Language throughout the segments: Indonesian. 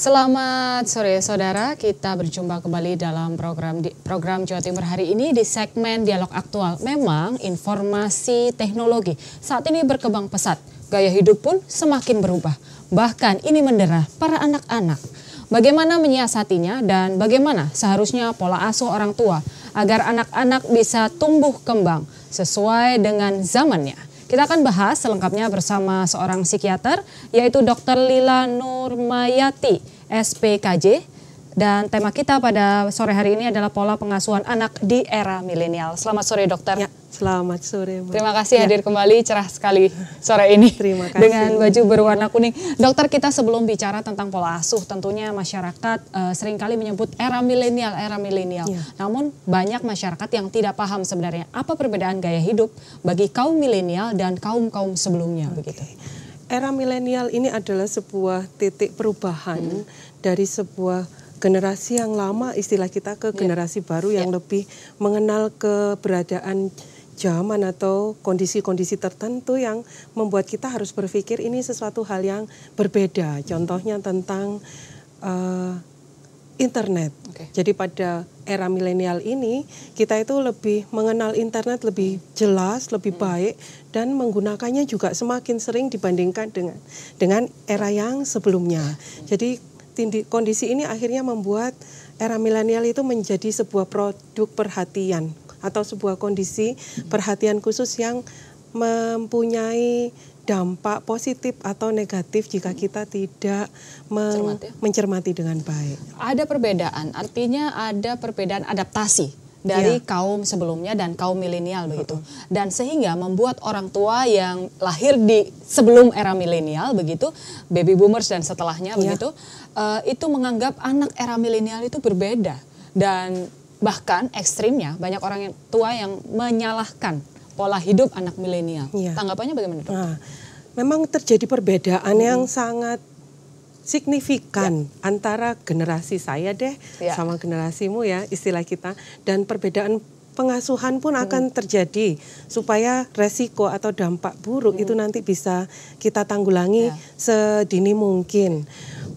Selamat sore saudara, kita berjumpa kembali dalam program program Jawa Timur hari ini di segmen Dialog Aktual. Memang informasi teknologi saat ini berkembang pesat, gaya hidup pun semakin berubah. Bahkan ini mendera para anak-anak. Bagaimana menyiasatinya dan bagaimana seharusnya pola asuh orang tua agar anak-anak bisa tumbuh kembang sesuai dengan zamannya. Kita akan bahas selengkapnya bersama seorang psikiater yaitu Dr. Lila Nurmayati. SPKJ dan tema kita pada sore hari ini adalah pola pengasuhan anak di era milenial. Selamat sore dokter. Ya, selamat sore. Bu. Terima kasih ya. hadir kembali cerah sekali sore ini. Terima kasih. Dengan baju berwarna kuning. Dokter kita sebelum bicara tentang pola asuh tentunya masyarakat uh, seringkali menyebut era milenial, era milenial. Ya. Namun banyak masyarakat yang tidak paham sebenarnya apa perbedaan gaya hidup bagi kaum milenial dan kaum-kaum sebelumnya okay. begitu era milenial ini adalah sebuah titik perubahan hmm. dari sebuah generasi yang lama istilah kita ke ya. generasi yeah. baru yang yeah. lebih mengenal keberadaan zaman atau kondisi-kondisi tertentu yang membuat kita harus berpikir ini sesuatu hal yang berbeda. Contohnya tentang uh, internet. Okay. Jadi pada era milenial ini kita itu lebih mengenal internet lebih jelas, lebih hmm. baik dan menggunakannya juga semakin sering dibandingkan dengan dengan era yang sebelumnya. Hmm. Jadi tindi, kondisi ini akhirnya membuat era milenial itu menjadi sebuah produk perhatian atau sebuah kondisi hmm. perhatian khusus yang mempunyai dampak positif atau negatif jika kita tidak Cermat, ya? mencermati dengan baik. Ada perbedaan, artinya ada perbedaan adaptasi dari ya. kaum sebelumnya dan kaum milenial begitu. Uh -uh. Dan sehingga membuat orang tua yang lahir di sebelum era milenial begitu, baby boomers dan setelahnya ya. begitu, uh, itu menganggap anak era milenial itu berbeda dan bahkan ekstrimnya banyak orang yang tua yang menyalahkan pola hidup anak milenial. Ya. Tanggapannya bagaimana Nah, memang terjadi perbedaan hmm. yang sangat signifikan ya. antara generasi saya deh ya. sama generasimu ya istilah kita dan perbedaan pengasuhan pun hmm. akan terjadi supaya resiko atau dampak buruk hmm. itu nanti bisa kita tanggulangi ya. sedini mungkin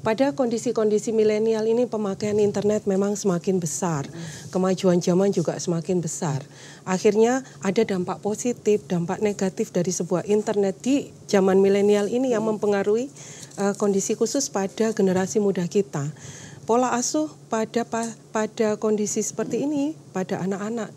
pada kondisi-kondisi milenial ini pemakaian internet memang semakin besar, kemajuan zaman juga semakin besar. Akhirnya ada dampak positif, dampak negatif dari sebuah internet di zaman milenial ini yang mempengaruhi uh, kondisi khusus pada generasi muda kita. Pola asuh pada pada kondisi seperti ini pada anak-anak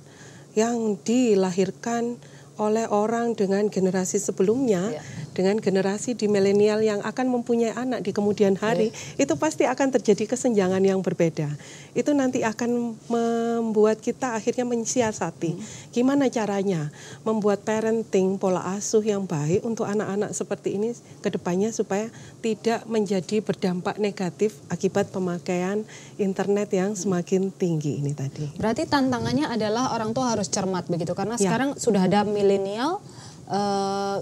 yang dilahirkan oleh orang dengan generasi sebelumnya iya dengan generasi di milenial yang akan mempunyai anak di kemudian hari, yeah. itu pasti akan terjadi kesenjangan yang berbeda. Itu nanti akan membuat kita akhirnya mensiasati Mm. gimana caranya membuat parenting pola asuh yang baik untuk anak-anak seperti ini ke depannya supaya tidak menjadi berdampak negatif akibat pemakaian internet yang hmm. semakin tinggi ini tadi. Berarti tantangannya adalah orang tua harus cermat begitu karena ya. sekarang sudah ada milenial Eh,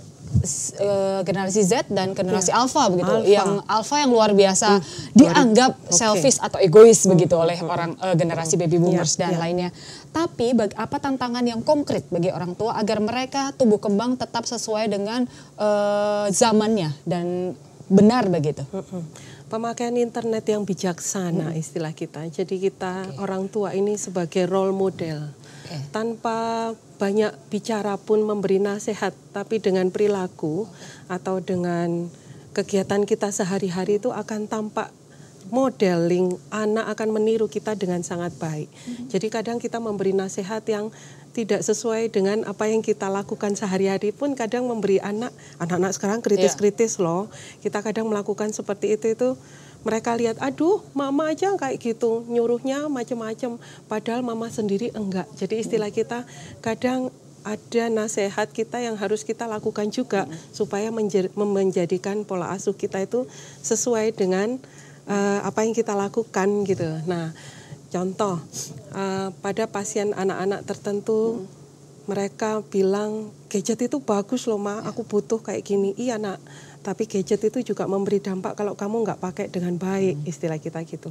eh, generasi Z dan generasi ya. Alpha begitu alpha. yang Alpha yang luar biasa hmm. dianggap okay. selfish atau egois hmm. begitu oleh hmm. orang uh, generasi hmm. baby iya, boomers ya. dan ya. lainnya. Tapi apa tantangan yang konkret bagi orang tua agar mereka tumbuh kembang tetap sesuai dengan uh, zamannya dan benar begitu. Hmm. Pemakaian internet yang bijaksana hmm. istilah kita. Jadi kita okay. orang tua ini sebagai role model tanpa banyak bicara pun memberi nasihat, tapi dengan perilaku atau dengan kegiatan kita sehari-hari itu akan tampak modeling anak akan meniru kita dengan sangat baik. Mm-hmm. Jadi kadang kita memberi nasihat yang tidak sesuai dengan apa yang kita lakukan sehari-hari pun kadang memberi anak anak-anak sekarang kritis-kritis iya. loh. Kita kadang melakukan seperti itu itu mereka lihat aduh mama aja kayak gitu nyuruhnya macam-macam padahal mama sendiri enggak jadi istilah hmm. kita kadang ada nasihat kita yang harus kita lakukan juga hmm. supaya menjadikan pola asuh kita itu sesuai dengan uh, apa yang kita lakukan gitu. Nah, contoh uh, pada pasien anak-anak tertentu hmm mereka bilang gadget itu bagus loh ma, aku butuh kayak gini. Iya nak, tapi gadget itu juga memberi dampak kalau kamu nggak pakai dengan baik hmm. istilah kita gitu.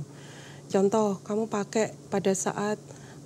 Contoh, kamu pakai pada saat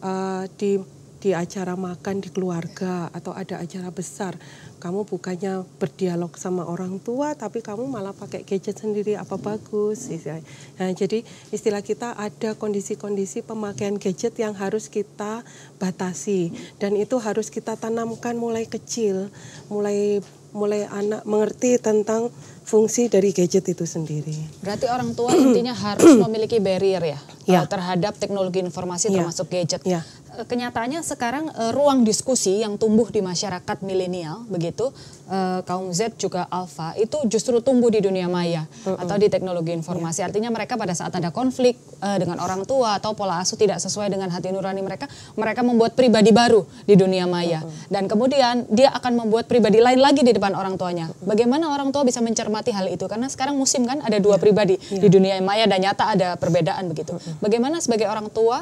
uh, di di acara makan di keluarga atau ada acara besar, kamu bukannya berdialog sama orang tua, tapi kamu malah pakai gadget sendiri, apa bagus? Iya. Nah, jadi istilah kita ada kondisi-kondisi pemakaian gadget yang harus kita batasi dan itu harus kita tanamkan mulai kecil, mulai mulai anak mengerti tentang fungsi dari gadget itu sendiri. Berarti orang tua intinya harus memiliki barrier ya, ya. terhadap teknologi informasi ya. termasuk gadget. Ya. Eh, kenyataannya sekarang uh, ruang diskusi yang tumbuh di masyarakat milenial begitu uh, kaum Z juga alfa itu justru tumbuh di dunia maya uh -uh. atau di teknologi informasi. Yeah. Artinya mereka pada saat ada konflik uh, dengan orang tua atau pola asuh tidak sesuai dengan hati nurani mereka, mereka membuat pribadi baru di dunia maya uh -uh. dan kemudian dia akan membuat pribadi lain lagi di depan orang tuanya. Uh -uh. Bagaimana orang tua bisa mencermati hal itu? Karena sekarang musim kan ada dua yeah. pribadi yeah. di iya. dunia maya dan nyata ada perbedaan begitu. Uh -uh. Bagaimana sebagai orang tua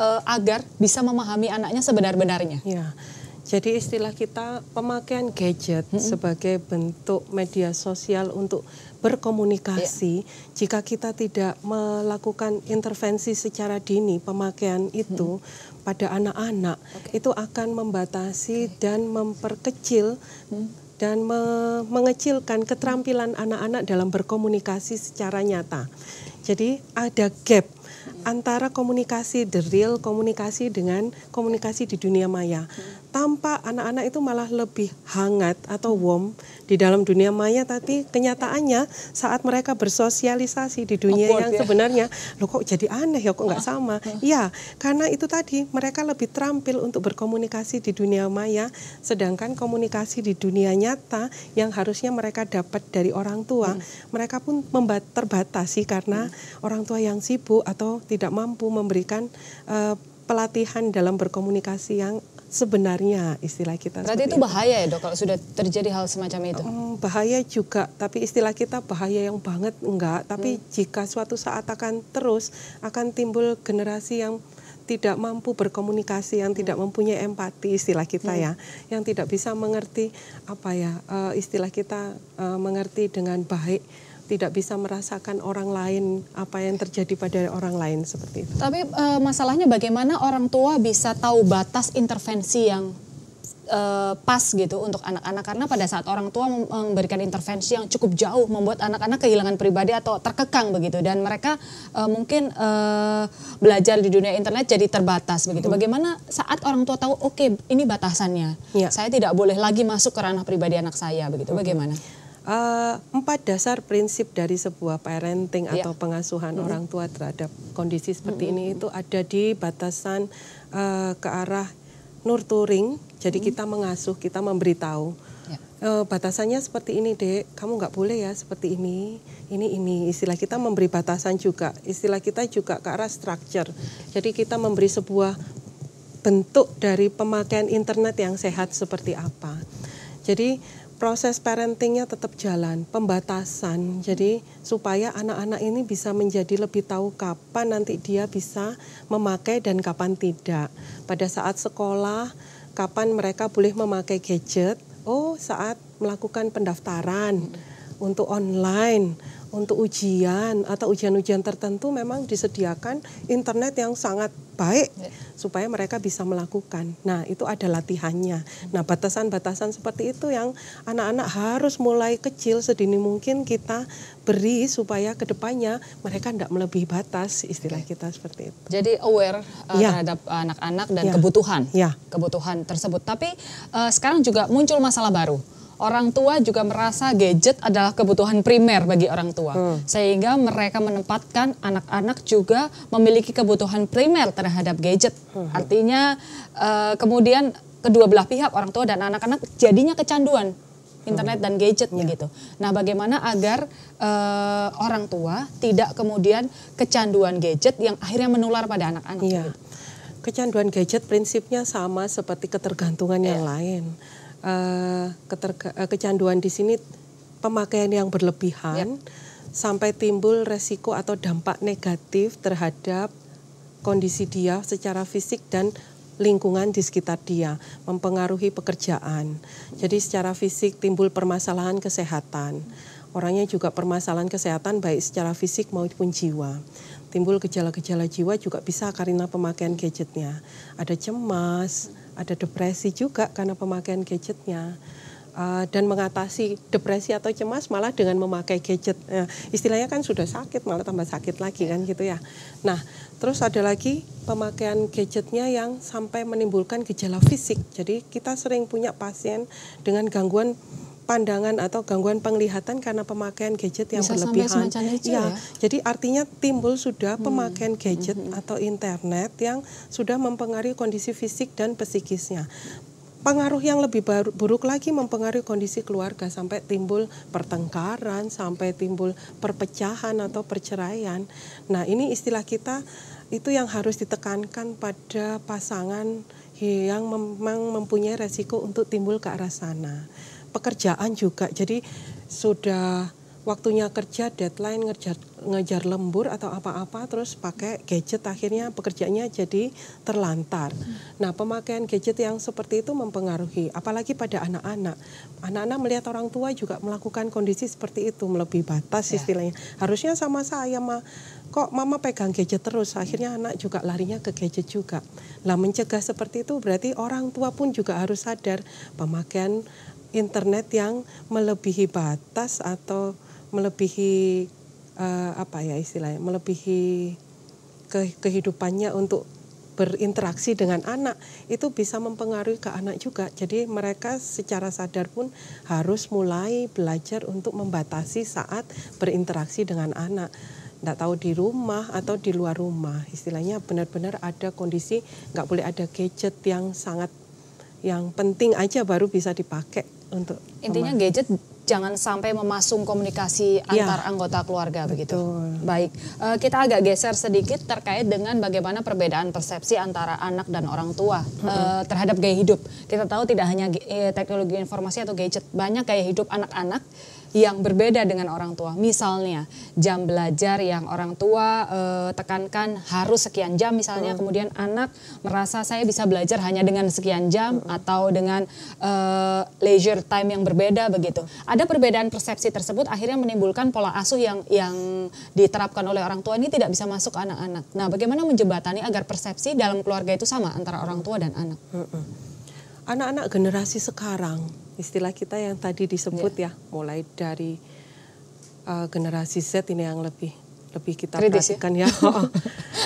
uh, agar bisa memahami anaknya sebenar-benarnya. Ya. Jadi istilah kita pemakaian gadget -hmm. sebagai bentuk media sosial untuk berkomunikasi. Yeah. Jika kita tidak melakukan intervensi secara dini pemakaian itu -hmm. pada anak-anak, okay. itu akan membatasi okay. dan memperkecil mm -hmm. dan me mengecilkan keterampilan anak-anak dalam berkomunikasi secara nyata. Jadi ada gap antara komunikasi the real komunikasi dengan komunikasi di dunia maya. Tanpa anak-anak itu malah lebih hangat atau warm di dalam dunia maya tapi kenyataannya saat mereka bersosialisasi di dunia yang ya. sebenarnya lo kok jadi aneh ya kok nggak sama. ya karena itu tadi mereka lebih terampil untuk berkomunikasi di dunia maya sedangkan komunikasi di dunia nyata yang harusnya mereka dapat dari orang tua, hmm. mereka pun terbatasi karena hmm. orang tua yang sibuk atau tidak tidak mampu memberikan uh, pelatihan dalam berkomunikasi yang sebenarnya istilah kita. Berarti itu bahaya ya dok kalau sudah terjadi hal semacam itu? Um, bahaya juga, tapi istilah kita bahaya yang banget enggak. Tapi hmm. jika suatu saat akan terus akan timbul generasi yang tidak mampu berkomunikasi, yang hmm. tidak mempunyai empati istilah kita hmm. ya, yang tidak bisa mengerti apa ya uh, istilah kita uh, mengerti dengan baik tidak bisa merasakan orang lain apa yang terjadi pada orang lain seperti itu. Tapi e, masalahnya bagaimana orang tua bisa tahu batas intervensi yang e, pas gitu untuk anak-anak karena pada saat orang tua memberikan intervensi yang cukup jauh membuat anak-anak kehilangan pribadi atau terkekang begitu dan mereka e, mungkin e, belajar di dunia internet jadi terbatas begitu. Hmm. Bagaimana saat orang tua tahu oke okay, ini batasannya. Ya. Saya tidak boleh lagi masuk ke ranah pribadi anak saya begitu. Hmm. Bagaimana? uh, empat dasar prinsip dari sebuah parenting yeah. atau pengasuhan -hmm. orang tua terhadap kondisi seperti -hmm. ini itu ada di batasan uh, ke arah nurturing. Jadi -hmm. kita mengasuh, kita memberitahu. Yeah. Ya. Uh, batasannya seperti ini, Dek. Kamu nggak boleh ya seperti ini. Ini ini istilah kita memberi batasan juga. Istilah kita juga ke arah structure. Jadi kita memberi sebuah bentuk dari pemakaian internet yang sehat seperti apa. Jadi proses parentingnya tetap jalan, pembatasan. Jadi supaya anak-anak ini bisa menjadi lebih tahu kapan nanti dia bisa memakai dan kapan tidak. Pada saat sekolah, kapan mereka boleh memakai gadget? Oh, saat melakukan pendaftaran untuk online untuk ujian atau ujian-ujian tertentu memang disediakan internet yang sangat baik ya. supaya mereka bisa melakukan. Nah, itu ada latihannya. Nah, batasan-batasan seperti itu yang anak-anak harus mulai kecil sedini mungkin kita beri supaya kedepannya mereka tidak melebihi batas istilah kita seperti itu. Jadi aware uh, ya. terhadap anak-anak dan ya. kebutuhan, ya. kebutuhan tersebut. Tapi uh, sekarang juga muncul masalah baru orang tua juga merasa gadget adalah kebutuhan primer bagi orang tua. Hmm. Sehingga mereka menempatkan anak-anak juga memiliki kebutuhan primer terhadap gadget. Hmm. Artinya uh, kemudian kedua belah pihak orang tua dan anak-anak jadinya kecanduan internet hmm. dan gadget yeah. begitu. Nah, bagaimana agar uh, orang tua tidak kemudian kecanduan gadget yang akhirnya menular pada anak-anak Iya. Kecanduan gadget prinsipnya sama seperti ketergantungan yeah. yang iya. lain uh, kecanduan di sini pemakaian yang berlebihan yep. Ya. sampai timbul resiko atau dampak negatif terhadap kondisi dia secara fisik dan lingkungan di sekitar dia, mempengaruhi pekerjaan. Jadi secara fisik timbul permasalahan kesehatan. Orangnya juga permasalahan kesehatan baik secara fisik maupun jiwa. Timbul gejala-gejala jiwa juga bisa karena pemakaian gadgetnya. Ada cemas, ada depresi juga karena pemakaian gadgetnya. Uh, dan mengatasi depresi atau cemas malah dengan memakai gadget. uh, istilahnya kan sudah sakit malah tambah sakit lagi kan gitu ya. Nah, terus ada lagi pemakaian gadgetnya yang sampai menimbulkan gejala fisik. Jadi kita sering punya pasien dengan gangguan pandangan atau gangguan penglihatan karena pemakaian gadget yang Bisa berlebihan. Itu, ya, ya, jadi artinya timbul sudah hmm. pemakaian hmm, gadget hmm. atau internet yang sudah mempengaruhi kondisi fisik dan psikisnya pengaruh yang lebih buruk lagi mempengaruhi kondisi keluarga sampai timbul pertengkaran, sampai timbul perpecahan atau perceraian. Nah, ini istilah kita itu yang harus ditekankan pada pasangan yang memang mempunyai resiko untuk timbul ke arah sana pekerjaan juga. Jadi sudah waktunya kerja, deadline ngejar ngejar lembur atau apa-apa terus pakai gadget akhirnya pekerjaannya jadi terlantar. Hmm. Nah, pemakaian gadget yang seperti itu mempengaruhi apalagi pada anak-anak. Anak-anak melihat orang tua juga melakukan kondisi seperti itu melebihi batas yeah. istilahnya. Harusnya sama saya mah kok mama pegang gadget terus akhirnya anak juga larinya ke gadget juga. Lah mencegah seperti itu berarti orang tua pun juga harus sadar pemakaian internet yang melebihi batas atau melebihi uh, apa ya istilahnya melebihi ke, kehidupannya untuk berinteraksi dengan anak itu bisa mempengaruhi ke anak juga. Jadi mereka secara sadar pun harus mulai belajar untuk membatasi saat berinteraksi dengan anak. Tidak tahu di rumah atau di luar rumah. Istilahnya benar-benar ada kondisi nggak boleh ada gadget yang sangat yang penting aja baru bisa dipakai untuk intinya gadget jangan sampai memasung komunikasi iya. antar anggota keluarga begitu. Baik, uh, kita agak geser sedikit terkait dengan bagaimana perbedaan persepsi antara anak dan orang tua hmm. uh, terhadap gaya hidup. Kita tahu tidak hanya eh, teknologi informasi atau gadget, banyak gaya hidup anak-anak yang berbeda dengan orang tua. Misalnya jam belajar yang orang tua eh, tekankan harus sekian jam misalnya, hmm. kemudian anak merasa saya bisa belajar hanya dengan sekian jam hmm. atau dengan eh, leisure time yang berbeda begitu. Ada perbedaan persepsi tersebut akhirnya menimbulkan pola asuh yang yang diterapkan oleh orang tua ini tidak bisa masuk ke anak-anak. Nah, bagaimana menjebatani agar persepsi dalam keluarga itu sama antara orang tua dan anak? Hmm. hmm. Anak-anak generasi sekarang istilah kita yang tadi disebut yeah. ya mulai dari uh, generasi Z ini yang lebih lebih kita Kritis, ya? perhatikan ya. ya.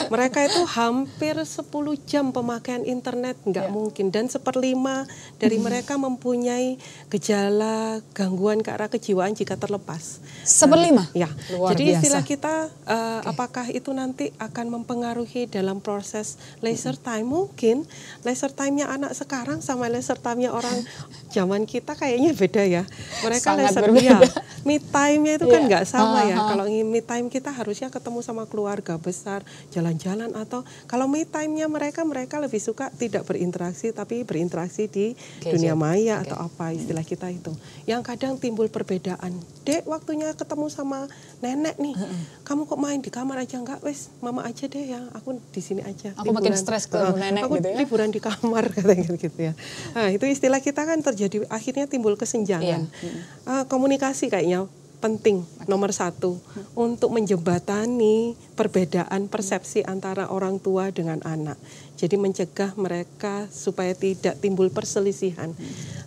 Mereka itu hampir 10 jam pemakaian internet nggak ya. mungkin dan seperlima dari hmm. mereka mempunyai gejala gangguan ke arah kejiwaan jika terlepas. Seperlima. ya. Luar Jadi biasa. istilah kita uh, eh, okay. apakah itu nanti akan mempengaruhi dalam proses laser time mungkin laser time-nya anak sekarang sama laser time-nya orang zaman kita kayaknya beda ya. Mereka Sangat laser berbeda. ya. Me time-nya itu yeah. kan iya. nggak sama uh ah, -huh. ya. Ah. Kalau me time kita harus harusnya ketemu sama keluarga besar, jalan-jalan atau kalau me time-nya mereka mereka lebih suka tidak berinteraksi tapi berinteraksi di okay, dunia maya okay. atau apa istilah kita itu. Yang kadang timbul perbedaan. Dek, waktunya ketemu sama nenek nih. Mm -hmm. Kamu kok main di kamar aja enggak? Wes, mama aja deh ya. Aku di sini aja. Aku liburan. makin stres ke nenek gitu ya. liburan di kamar katanya gitu ya. Nah, itu istilah kita kan terjadi akhirnya timbul kesenjangan. Yeah. Iya. Uh, komunikasi kayaknya penting nomor satu untuk menjembatani perbedaan persepsi antara orang tua dengan anak. Jadi mencegah mereka supaya tidak timbul perselisihan.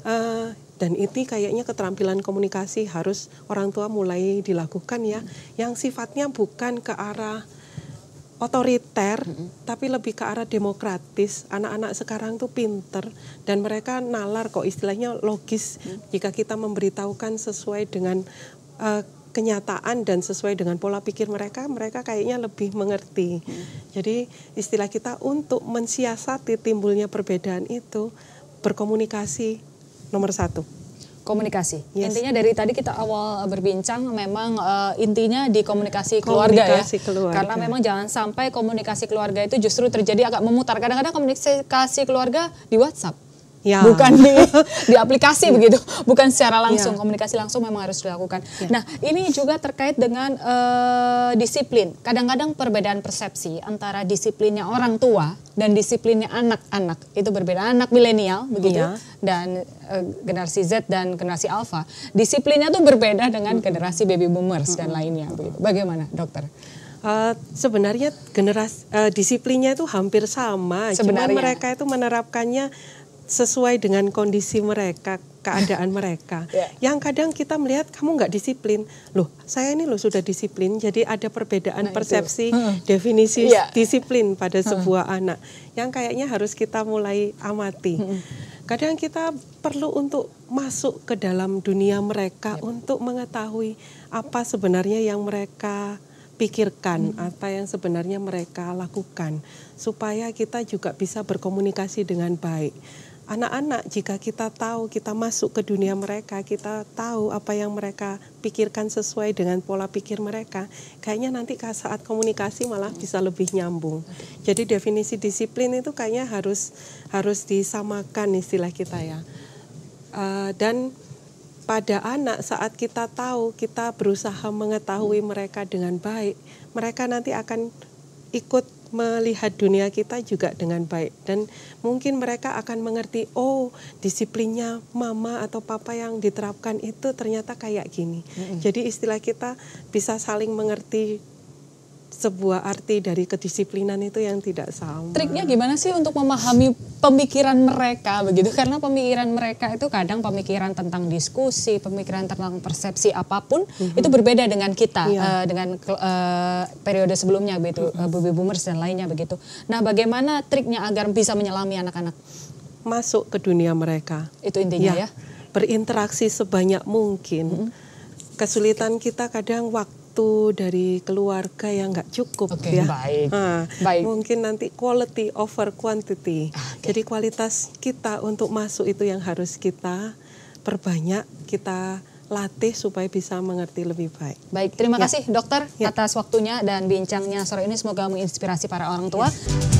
Uh, dan itu kayaknya keterampilan komunikasi harus orang tua mulai dilakukan ya, yang sifatnya bukan ke arah otoriter, tapi lebih ke arah demokratis. Anak-anak sekarang tuh pinter dan mereka nalar kok istilahnya logis. Jika kita memberitahukan sesuai dengan Eh, kenyataan dan sesuai dengan pola pikir mereka, mereka kayaknya lebih mengerti. Hmm. Jadi istilah kita untuk mensiasati timbulnya perbedaan itu berkomunikasi nomor satu. Komunikasi. Hmm. Yes. Intinya dari tadi kita awal berbincang memang uh, intinya di komunikasi hmm. keluarga ya. komunikasi ya. Keluarga. Karena memang jangan sampai komunikasi keluarga itu justru terjadi agak memutar. Kadang-kadang komunikasi keluarga di WhatsApp ya. bukan di, di aplikasi iya. begitu, bukan secara iya. langsung ya. komunikasi langsung memang harus dilakukan. Ya. Nah ini juga terkait dengan uh, disiplin. Kadang-kadang perbedaan persepsi antara disiplinnya orang tua dan disiplinnya anak-anak itu berbeda. Anak milenial begitu ya. dan uh, generasi Z dan generasi Alpha disiplinnya tuh berbeda dengan generasi baby boomers dan lainnya. Begitu. Bagaimana dokter? Uh, sebenarnya generasi uh, disiplinnya itu hampir sama, sebenarnya. cuma mereka itu menerapkannya sesuai dengan kondisi mereka, keadaan mereka. Yeah. Yang kadang kita melihat kamu nggak disiplin, loh saya ini loh sudah disiplin, jadi ada perbedaan nah, persepsi hmm. definisi yeah. disiplin pada hmm. sebuah anak yang kayaknya harus kita mulai amati. Hmm. Kadang kita perlu untuk masuk ke dalam dunia mereka yeah. untuk mengetahui apa sebenarnya yang mereka pikirkan hmm. apa yang sebenarnya mereka lakukan supaya kita juga bisa berkomunikasi dengan baik anak-anak jika kita tahu kita masuk ke dunia mereka, kita tahu apa yang mereka pikirkan sesuai dengan pola pikir mereka, kayaknya nanti saat komunikasi malah hmm. bisa lebih nyambung. Jadi definisi disiplin itu kayaknya harus harus disamakan istilah kita ya. Uh, dan pada anak saat kita tahu kita berusaha mengetahui mereka dengan baik, mereka nanti akan ikut melihat dunia kita juga dengan baik dan mungkin mereka akan mengerti oh disiplinnya mama atau papa yang diterapkan itu ternyata kayak gini. Mm -hmm. Jadi istilah kita bisa saling mengerti sebuah arti dari kedisiplinan itu yang tidak sama. Triknya gimana sih untuk memahami pemikiran mereka begitu? Karena pemikiran mereka itu kadang pemikiran tentang diskusi, pemikiran tentang persepsi apapun mm-hmm. itu berbeda dengan kita iya. uh, dengan uh, periode sebelumnya begitu, eh, mm-hmm. baby boomers dan lainnya begitu. Nah, bagaimana triknya agar bisa menyelami anak-anak masuk ke dunia mereka? Itu intinya ya. ya? Berinteraksi sebanyak mungkin. Mm-hmm. Kesulitan kita kadang waktu waktu dari keluarga yang nggak cukup okay, ya. Baik. Nah, baik. Mungkin nanti quality over quantity. Ah, okay. Jadi kualitas kita untuk masuk itu yang harus kita perbanyak, kita latih supaya bisa mengerti lebih baik. Baik, terima ya. kasih dokter ya. atas waktunya dan bincangnya sore ini semoga menginspirasi para orang tua. Ya.